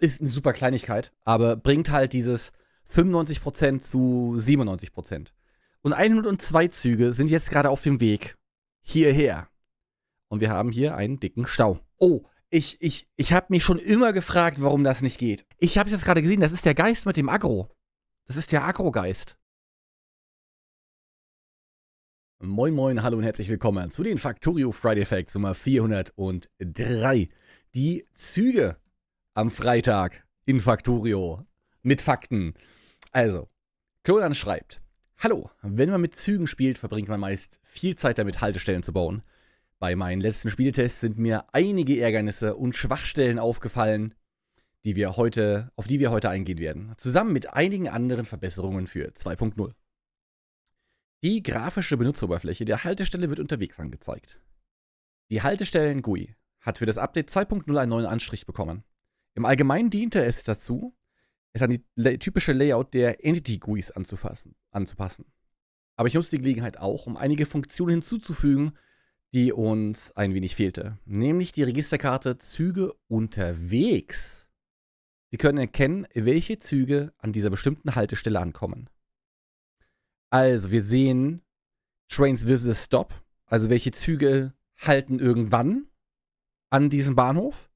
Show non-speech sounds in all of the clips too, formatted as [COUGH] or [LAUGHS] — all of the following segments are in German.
ist eine super Kleinigkeit, aber bringt halt dieses 95% zu 97%. Und 102 Züge sind jetzt gerade auf dem Weg hierher. Und wir haben hier einen dicken Stau. Oh, ich, ich, ich habe mich schon immer gefragt, warum das nicht geht. Ich habe es jetzt gerade gesehen, das ist der Geist mit dem Agro. Das ist der Agro-Geist. Moin moin, hallo und herzlich willkommen zu den Factorio Friday Facts Nummer 403. Die Züge am Freitag in Factorio mit Fakten. Also, Klonan schreibt: Hallo, wenn man mit Zügen spielt, verbringt man meist viel Zeit damit, Haltestellen zu bauen. Bei meinen letzten Spieltests sind mir einige Ärgernisse und Schwachstellen aufgefallen, die wir heute, auf die wir heute eingehen werden, zusammen mit einigen anderen Verbesserungen für 2.0. Die grafische Benutzeroberfläche der Haltestelle wird unterwegs angezeigt. Die Haltestellen GUI hat für das Update 2.0 einen neuen Anstrich bekommen. Im Allgemeinen diente es dazu, es an die typische Layout der Entity-GUIs anzupassen. Aber ich nutze die Gelegenheit auch, um einige Funktionen hinzuzufügen, die uns ein wenig fehlte. Nämlich die Registerkarte Züge unterwegs. Sie können erkennen, welche Züge an dieser bestimmten Haltestelle ankommen. Also, wir sehen Trains with a Stop, also welche Züge halten irgendwann an diesem Bahnhof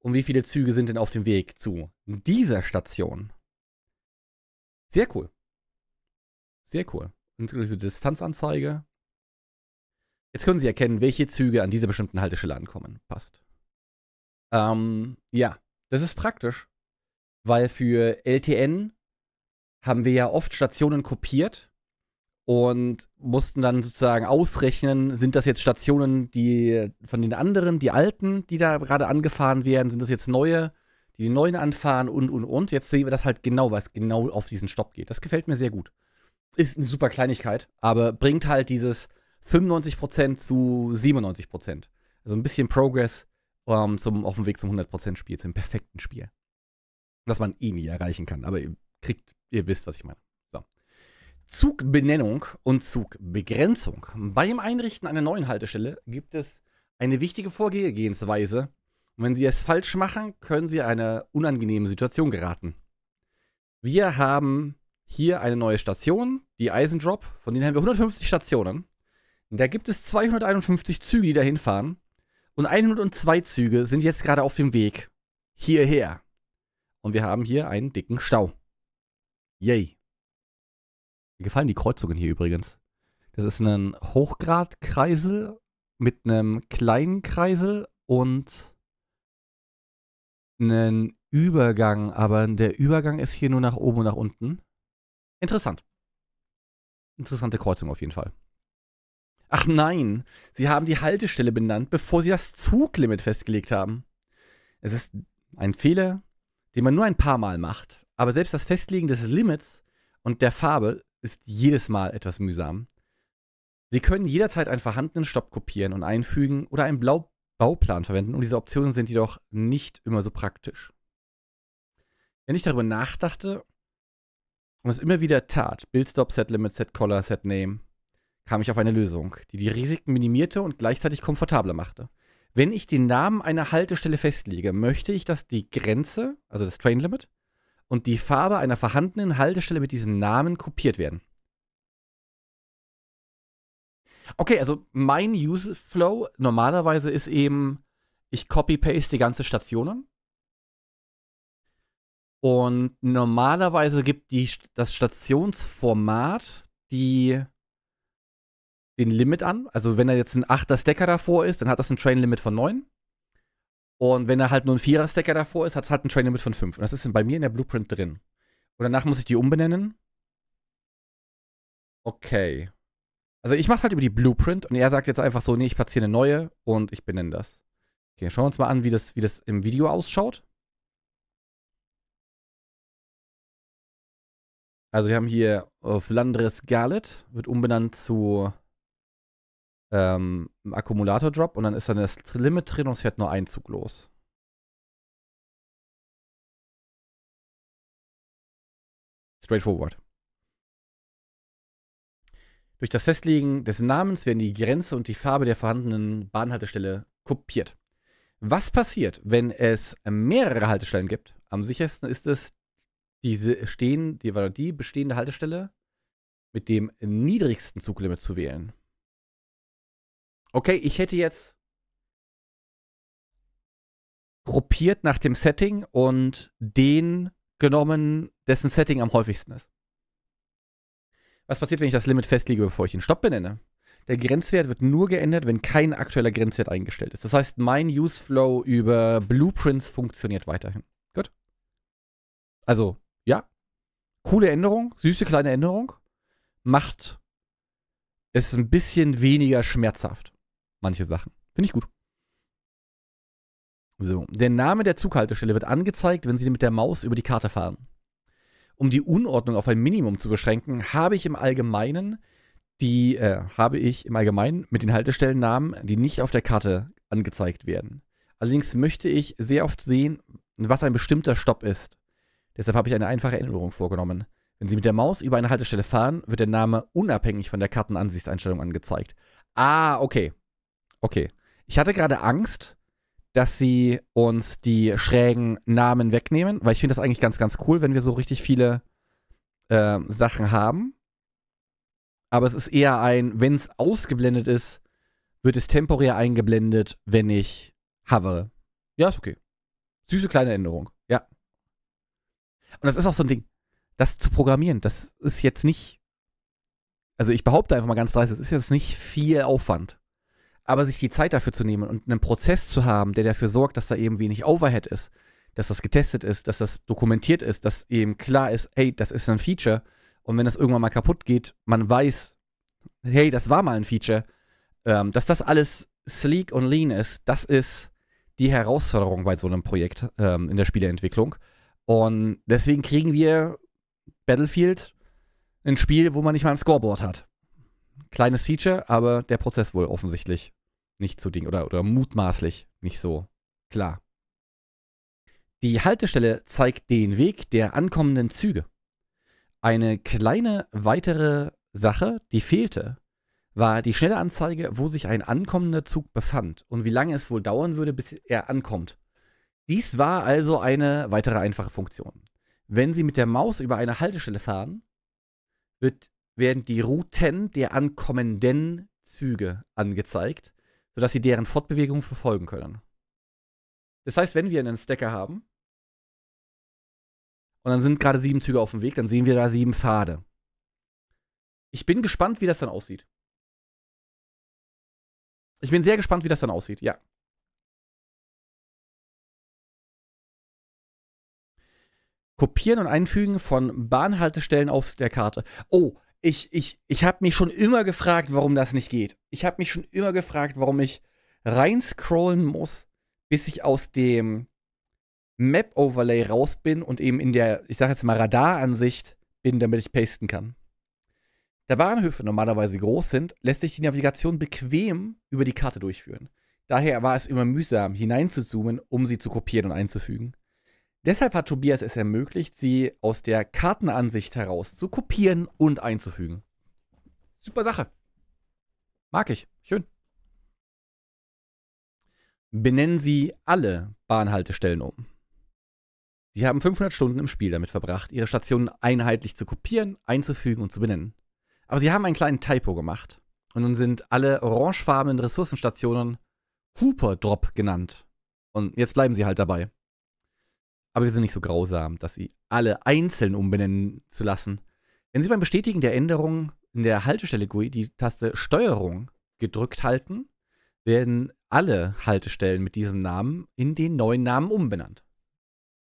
und wie viele Züge sind denn auf dem Weg zu dieser Station. Sehr cool. Sehr cool. Und diese Distanzanzeige. Jetzt können Sie erkennen, welche Züge an dieser bestimmten Haltestelle ankommen. Passt. Ähm, ja, das ist praktisch, weil für LTN haben wir ja oft Stationen kopiert und mussten dann sozusagen ausrechnen, sind das jetzt Stationen, die von den anderen, die alten, die da gerade angefahren werden, sind das jetzt neue, die die neuen anfahren und und und. Jetzt sehen wir das halt genau, was genau auf diesen Stopp geht. Das gefällt mir sehr gut. Ist eine super Kleinigkeit, aber bringt halt dieses 95% zu 97%. Also ein bisschen Progress ähm, zum, auf dem Weg zum 100%-Spiel, zum perfekten Spiel. Was man eh nie erreichen kann, aber ihr kriegt, ihr wisst, was ich meine. Zugbenennung und Zugbegrenzung. Beim Einrichten einer neuen Haltestelle gibt es eine wichtige Vorgehensweise. Und wenn Sie es falsch machen, können Sie in eine unangenehme Situation geraten. Wir haben hier eine neue Station, die Eisendrop. Von denen haben wir 150 Stationen. Da gibt es 251 Züge, die dahin fahren. Und 102 Züge sind jetzt gerade auf dem Weg hierher. Und wir haben hier einen dicken Stau. Yay. Mir gefallen die Kreuzungen hier übrigens. Das ist ein Hochgradkreisel mit einem kleinen Kreisel und einen Übergang, aber der Übergang ist hier nur nach oben und nach unten. Interessant. Interessante Kreuzung auf jeden Fall. Ach nein, sie haben die Haltestelle benannt, bevor sie das Zuglimit festgelegt haben. Es ist ein Fehler, den man nur ein paar Mal macht. Aber selbst das Festlegen des Limits und der Farbe ist jedes Mal etwas mühsam. Sie können jederzeit einen vorhandenen Stopp kopieren und einfügen oder einen Blau Bauplan verwenden und diese Optionen sind jedoch nicht immer so praktisch. Wenn ich darüber nachdachte und es immer wieder tat, Build-Stop, Set-Limit, Set-Color, Set-Name, kam ich auf eine Lösung, die die Risiken minimierte und gleichzeitig komfortabler machte. Wenn ich den Namen einer Haltestelle festlege, möchte ich, dass die Grenze, also das Train-Limit, und die Farbe einer vorhandenen Haltestelle mit diesem Namen kopiert werden. Okay, also mein Flow normalerweise ist eben, ich copy-paste die ganze Stationen. Und normalerweise gibt die, das Stationsformat die, den Limit an. Also wenn da jetzt ein 8er Stacker davor ist, dann hat das ein Train-Limit von 9. Und wenn da halt nur ein Vierer-Stacker davor ist, hat es halt ein Trainer mit von fünf. Und das ist bei mir in der Blueprint drin. Und danach muss ich die umbenennen. Okay. Also ich mache halt über die Blueprint und er sagt jetzt einfach so, nee, ich platziere eine neue und ich benenne das. Okay, schauen wir uns mal an, wie das, wie das im Video ausschaut. Also wir haben hier Flandres Garlet, wird umbenannt zu ähm, Akkumulator-Drop und dann ist dann das Limit drin und es fährt nur ein Zug los. Straightforward. Durch das Festlegen des Namens werden die Grenze und die Farbe der vorhandenen Bahnhaltestelle kopiert. Was passiert, wenn es mehrere Haltestellen gibt? Am sichersten ist es, diese stehen, die, die bestehende Haltestelle mit dem niedrigsten Zuglimit zu wählen. Okay, ich hätte jetzt gruppiert nach dem Setting und den genommen, dessen Setting am häufigsten ist. Was passiert, wenn ich das Limit festlege, bevor ich den Stopp benenne? Der Grenzwert wird nur geändert, wenn kein aktueller Grenzwert eingestellt ist. Das heißt, mein Use Flow über Blueprints funktioniert weiterhin. Gut. Also, ja. Coole Änderung, süße kleine Änderung. Macht es ein bisschen weniger schmerzhaft manche Sachen. Finde ich gut. So, der Name der Zughaltestelle wird angezeigt, wenn Sie mit der Maus über die Karte fahren. Um die Unordnung auf ein Minimum zu beschränken, habe ich im Allgemeinen die äh, habe ich im Allgemeinen mit den Haltestellennamen, die nicht auf der Karte angezeigt werden. Allerdings möchte ich sehr oft sehen, was ein bestimmter Stopp ist. Deshalb habe ich eine einfache Änderung vorgenommen. Wenn Sie mit der Maus über eine Haltestelle fahren, wird der Name unabhängig von der Kartenansichtseinstellung angezeigt. Ah, okay. Okay. Ich hatte gerade Angst, dass sie uns die schrägen Namen wegnehmen, weil ich finde das eigentlich ganz, ganz cool, wenn wir so richtig viele äh, Sachen haben. Aber es ist eher ein, wenn es ausgeblendet ist, wird es temporär eingeblendet, wenn ich hovere. Ja, ist okay. Süße kleine Änderung. Ja. Und das ist auch so ein Ding. Das zu programmieren, das ist jetzt nicht. Also ich behaupte einfach mal ganz dreist, das ist jetzt nicht viel Aufwand. Aber sich die Zeit dafür zu nehmen und einen Prozess zu haben, der dafür sorgt, dass da eben wenig Overhead ist, dass das getestet ist, dass das dokumentiert ist, dass eben klar ist, hey, das ist ein Feature. Und wenn das irgendwann mal kaputt geht, man weiß, hey, das war mal ein Feature, ähm, dass das alles sleek und lean ist, das ist die Herausforderung bei so einem Projekt ähm, in der Spieleentwicklung. Und deswegen kriegen wir Battlefield ein Spiel, wo man nicht mal ein Scoreboard hat. Kleines Feature, aber der Prozess wohl offensichtlich nicht so Ding oder, oder mutmaßlich nicht so klar. Die Haltestelle zeigt den Weg der ankommenden Züge. Eine kleine weitere Sache, die fehlte, war die schnelle Anzeige, wo sich ein ankommender Zug befand und wie lange es wohl dauern würde, bis er ankommt. Dies war also eine weitere einfache Funktion. Wenn Sie mit der Maus über eine Haltestelle fahren, wird, werden die Routen der ankommenden Züge angezeigt sodass sie deren Fortbewegung verfolgen können. Das heißt, wenn wir einen Stacker haben und dann sind gerade sieben Züge auf dem Weg, dann sehen wir da sieben Pfade. Ich bin gespannt, wie das dann aussieht. Ich bin sehr gespannt, wie das dann aussieht, ja. Kopieren und Einfügen von Bahnhaltestellen auf der Karte. Oh, ich, ich, ich habe mich schon immer gefragt, warum das nicht geht. Ich habe mich schon immer gefragt, warum ich reinscrollen muss, bis ich aus dem Map-Overlay raus bin und eben in der, ich sage jetzt mal, Radaransicht bin, damit ich pasten kann. Da Bahnhöfe normalerweise groß sind, lässt sich die Navigation bequem über die Karte durchführen. Daher war es immer mühsam, hineinzuzoomen, um sie zu kopieren und einzufügen. Deshalb hat Tobias es ermöglicht, sie aus der Kartenansicht heraus zu kopieren und einzufügen. Super Sache. Mag ich. Schön. Benennen Sie alle Bahnhaltestellen um. Sie haben 500 Stunden im Spiel damit verbracht, Ihre Stationen einheitlich zu kopieren, einzufügen und zu benennen. Aber Sie haben einen kleinen Typo gemacht. Und nun sind alle orangefarbenen Ressourcenstationen Hooper Drop genannt. Und jetzt bleiben Sie halt dabei aber sie sind nicht so grausam, dass sie alle einzeln umbenennen zu lassen. Wenn Sie beim Bestätigen der Änderung in der Haltestelle GUI die Taste Steuerung gedrückt halten, werden alle Haltestellen mit diesem Namen in den neuen Namen umbenannt.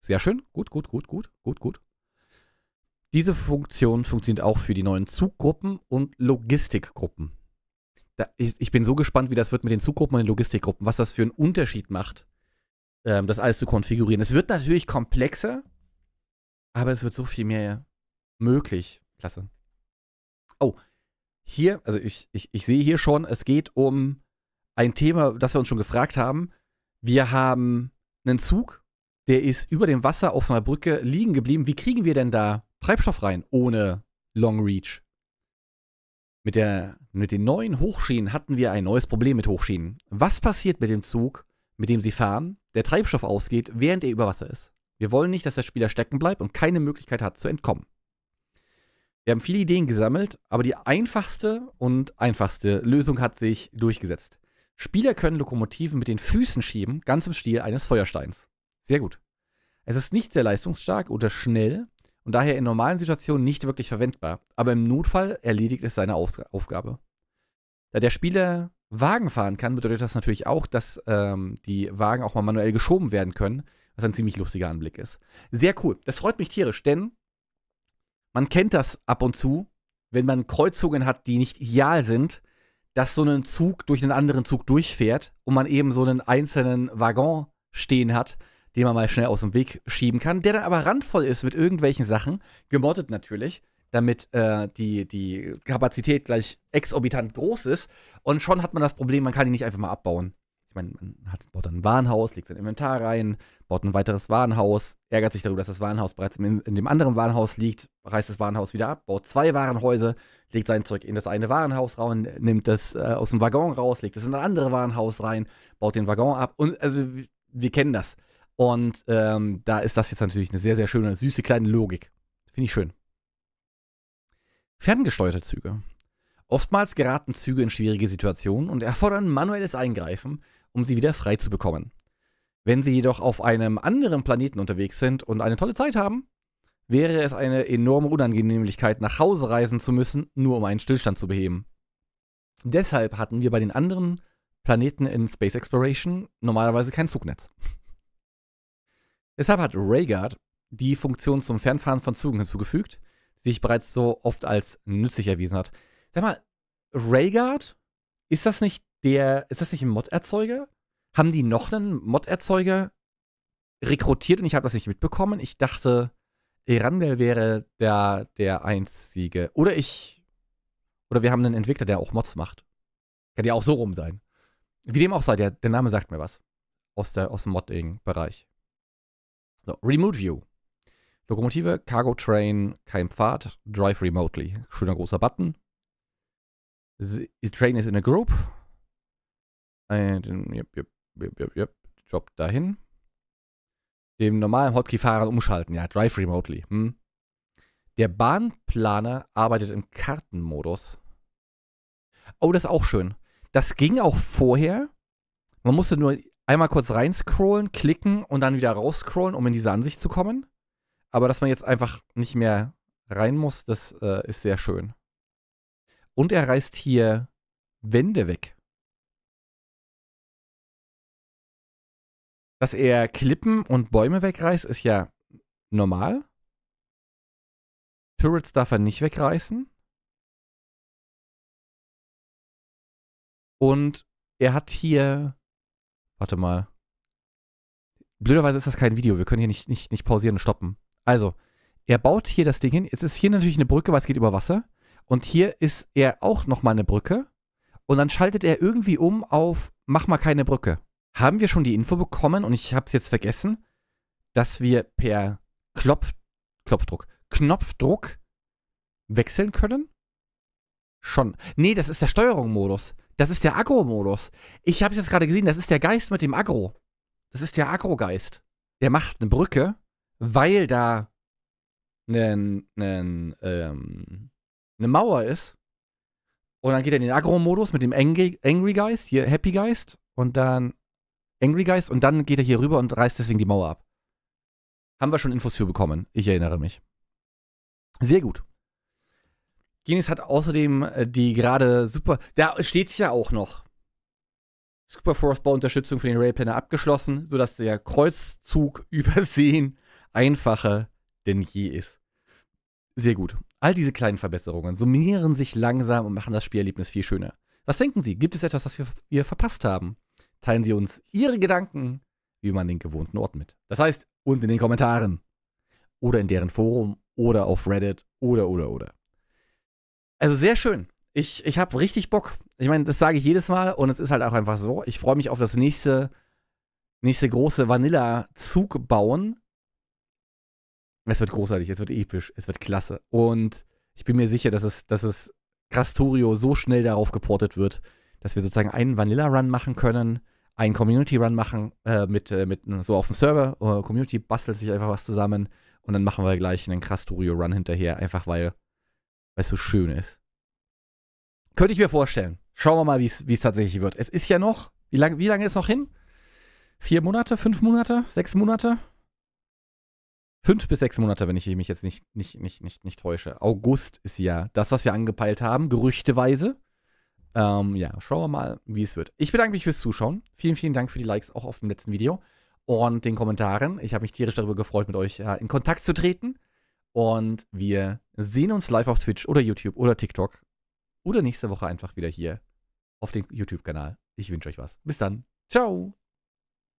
Sehr schön. Gut, gut, gut, gut, gut, gut. Diese Funktion funktioniert auch für die neuen Zuggruppen und Logistikgruppen. Da, ich, ich, bin so gespannt, wie das wird mit den Zuggruppen und den Logistikgruppen, was das für einen Unterschied macht ähm, das alles zu konfigurieren. Es wird natürlich komplexer, aber es wird so viel mehr möglich. Klasse. Oh, hier, also ich, ich, ich sehe hier schon, es geht um ein Thema, das wir uns schon gefragt haben. Wir haben einen Zug, der ist über dem Wasser auf einer Brücke liegen geblieben. Wie kriegen wir denn da Treibstoff rein ohne Long Reach? Mit, der, mit den neuen Hochschienen hatten wir ein neues Problem mit Hochschienen. Was passiert mit dem Zug, mit dem sie fahren, der Treibstoff ausgeht, während er über Wasser ist. Wir wollen nicht, dass der Spieler stecken bleibt und keine Möglichkeit hat zu entkommen. Wir haben viele Ideen gesammelt, aber die einfachste und einfachste Lösung hat sich durchgesetzt. Spieler können Lokomotiven mit den Füßen schieben, ganz im Stil eines Feuersteins. Sehr gut. Es ist nicht sehr leistungsstark oder schnell und daher in normalen Situationen nicht wirklich verwendbar, aber im Notfall erledigt es seine Aufgabe. Da der Spieler Wagen fahren kann, bedeutet das natürlich auch, dass ähm, die Wagen auch mal manuell geschoben werden können, was ein ziemlich lustiger Anblick ist. Sehr cool. Das freut mich tierisch, denn man kennt das ab und zu, wenn man Kreuzungen hat, die nicht ideal sind, dass so ein Zug durch einen anderen Zug durchfährt und man eben so einen einzelnen Waggon stehen hat, den man mal schnell aus dem Weg schieben kann, der dann aber randvoll ist mit irgendwelchen Sachen, gemoddet natürlich, damit äh, die, die Kapazität gleich exorbitant groß ist. Und schon hat man das Problem, man kann die nicht einfach mal abbauen. Ich meine, man hat, baut dann ein Warenhaus, legt sein Inventar rein, baut ein weiteres Warenhaus, ärgert sich darüber, dass das Warenhaus bereits in, in dem anderen Warenhaus liegt, reißt das Warenhaus wieder ab, baut zwei Warenhäuser, legt sein Zeug in das eine Warenhaus rein, nimmt das äh, aus dem Waggon raus, legt es in das andere Warenhaus rein, baut den Waggon ab. Und also wir kennen das. Und ähm, da ist das jetzt natürlich eine sehr, sehr schöne, süße kleine Logik. Finde ich schön. Ferngesteuerte Züge. Oftmals geraten Züge in schwierige Situationen und erfordern manuelles Eingreifen, um sie wieder frei zu bekommen. Wenn sie jedoch auf einem anderen Planeten unterwegs sind und eine tolle Zeit haben, wäre es eine enorme Unangenehmlichkeit, nach Hause reisen zu müssen, nur um einen Stillstand zu beheben. Deshalb hatten wir bei den anderen Planeten in Space Exploration normalerweise kein Zugnetz. Deshalb hat Rayguard die Funktion zum Fernfahren von Zügen hinzugefügt, sich bereits so oft als nützlich erwiesen hat. Sag mal, Rayguard, ist das nicht der, ist das nicht ein Mod-Erzeuger? Haben die noch einen Mod-Erzeuger rekrutiert und ich habe das nicht mitbekommen? Ich dachte, Erandel wäre der, der einzige. Oder ich, oder wir haben einen Entwickler, der auch Mods macht. Kann ja auch so rum sein. Wie dem auch sei, der, der Name sagt mir was. Aus, der, aus dem Modding-Bereich. So, Remote View. Lokomotive, Cargo Train, kein Pfad, Drive Remotely. Schöner großer Button. The train is in a group. And, yep, yep, yep, yep, yep. Job dahin. Dem normalen hotkey fahrer umschalten. Ja, Drive Remotely. Hm. Der Bahnplaner arbeitet im Kartenmodus. Oh, das ist auch schön. Das ging auch vorher. Man musste nur einmal kurz reinscrollen, klicken und dann wieder rausscrollen, um in diese Ansicht zu kommen. Aber dass man jetzt einfach nicht mehr rein muss, das äh, ist sehr schön. Und er reißt hier Wände weg. Dass er Klippen und Bäume wegreißt, ist ja normal. Turrets darf er nicht wegreißen. Und er hat hier. Warte mal. Blöderweise ist das kein Video. Wir können hier nicht, nicht, nicht pausieren und stoppen. Also, er baut hier das Ding hin. Jetzt ist hier natürlich eine Brücke, weil es geht über Wasser. Und hier ist er auch nochmal eine Brücke. Und dann schaltet er irgendwie um auf Mach mal keine Brücke. Haben wir schon die Info bekommen, und ich habe es jetzt vergessen, dass wir per Klopf, Klopfdruck, Knopfdruck wechseln können? Schon. Nee, das ist der Steuerungsmodus. Das ist der Agro-Modus. Ich habe es jetzt gerade gesehen, das ist der Geist mit dem Agro. Das ist der Agro-Geist. Der macht eine Brücke weil da eine, ähm, eine Mauer ist. Und dann geht er in den Agro-Modus mit dem Angry, Geist, hier Happy Geist und dann Angry Geist und dann geht er hier rüber und reißt deswegen die Mauer ab. Haben wir schon Infos für bekommen, ich erinnere mich. Sehr gut. Genius hat außerdem äh, die gerade super, da steht's ja auch noch. Super Force Bau Unterstützung für den Railplanner abgeschlossen, sodass der Kreuzzug [LAUGHS] übersehen einfacher denn je ist. Sehr gut. All diese kleinen Verbesserungen summieren sich langsam und machen das Spielerlebnis viel schöner. Was denken Sie? Gibt es etwas, das wir, wir verpasst haben? Teilen Sie uns Ihre Gedanken, wie man den gewohnten Ort mit. Das heißt, unten in den Kommentaren. Oder in deren Forum oder auf Reddit oder oder oder. Also sehr schön. Ich, ich habe richtig Bock. Ich meine, das sage ich jedes Mal und es ist halt auch einfach so. Ich freue mich auf das nächste, nächste große Vanilla-Zug bauen. Es wird großartig, es wird episch, es wird klasse. Und ich bin mir sicher, dass es, dass es Krastorio so schnell darauf geportet wird, dass wir sozusagen einen Vanilla-Run machen können, einen Community-Run machen äh, mit, äh, mit so auf dem Server. Uh, Community bastelt sich einfach was zusammen und dann machen wir gleich einen Krastorio-Run hinterher, einfach weil es so schön ist. Könnte ich mir vorstellen. Schauen wir mal, wie es tatsächlich wird. Es ist ja noch, wie lange wie lange ist noch hin? Vier Monate, fünf Monate, sechs Monate? fünf bis sechs Monate, wenn ich mich jetzt nicht, nicht, nicht, nicht, nicht täusche. August ist ja das, was wir angepeilt haben, gerüchteweise. Ähm, ja, schauen wir mal, wie es wird. Ich bedanke mich fürs Zuschauen. Vielen, vielen Dank für die Likes auch auf dem letzten Video und den Kommentaren. Ich habe mich tierisch darüber gefreut, mit euch äh, in Kontakt zu treten. Und wir sehen uns live auf Twitch oder YouTube oder TikTok oder nächste Woche einfach wieder hier auf dem YouTube-Kanal. Ich wünsche euch was. Bis dann. Ciao.